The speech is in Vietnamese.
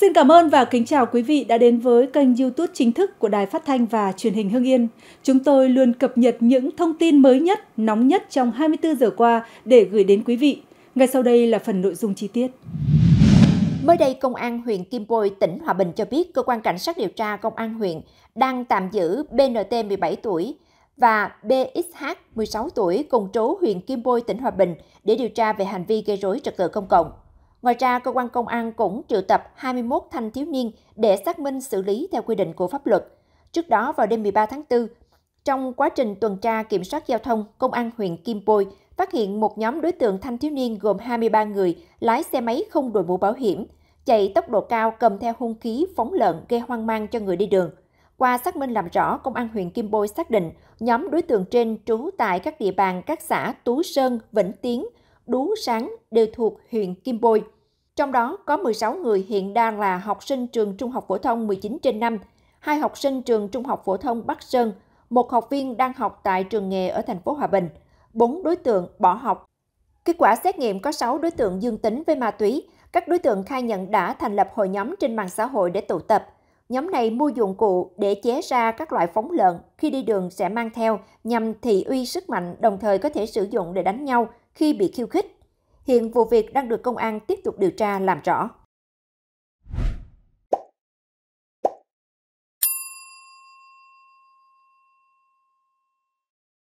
Xin cảm ơn và kính chào quý vị đã đến với kênh YouTube chính thức của Đài Phát thanh và Truyền hình Hưng Yên. Chúng tôi luôn cập nhật những thông tin mới nhất, nóng nhất trong 24 giờ qua để gửi đến quý vị. Ngay sau đây là phần nội dung chi tiết. Mới đây, Công an huyện Kim Bôi, tỉnh Hòa Bình cho biết cơ quan cảnh sát điều tra Công an huyện đang tạm giữ BNT 17 tuổi và BXH 16 tuổi cùng trú huyện Kim Bôi, tỉnh Hòa Bình để điều tra về hành vi gây rối trật tự công cộng. Ngoài ra, cơ quan công an cũng triệu tập 21 thanh thiếu niên để xác minh xử lý theo quy định của pháp luật. Trước đó vào đêm 13 tháng 4, trong quá trình tuần tra kiểm soát giao thông, Công an huyện Kim Bôi phát hiện một nhóm đối tượng thanh thiếu niên gồm 23 người lái xe máy không đội mũ bảo hiểm, chạy tốc độ cao cầm theo hung khí phóng lợn gây hoang mang cho người đi đường. Qua xác minh làm rõ, Công an huyện Kim Bôi xác định nhóm đối tượng trên trú tại các địa bàn các xã Tú Sơn, Vĩnh Tiến, Đú Sáng đều thuộc huyện Kim Bôi. Trong đó có 16 người hiện đang là học sinh trường trung học phổ thông 19 trên 5, hai học sinh trường trung học phổ thông Bắc Sơn, một học viên đang học tại trường nghề ở thành phố Hòa Bình, bốn đối tượng bỏ học. Kết quả xét nghiệm có 6 đối tượng dương tính với ma túy. Các đối tượng khai nhận đã thành lập hội nhóm trên mạng xã hội để tụ tập. Nhóm này mua dụng cụ để chế ra các loại phóng lợn, khi đi đường sẽ mang theo nhằm thị uy sức mạnh đồng thời có thể sử dụng để đánh nhau, khi bị khiêu khích. Hiện vụ việc đang được công an tiếp tục điều tra làm rõ.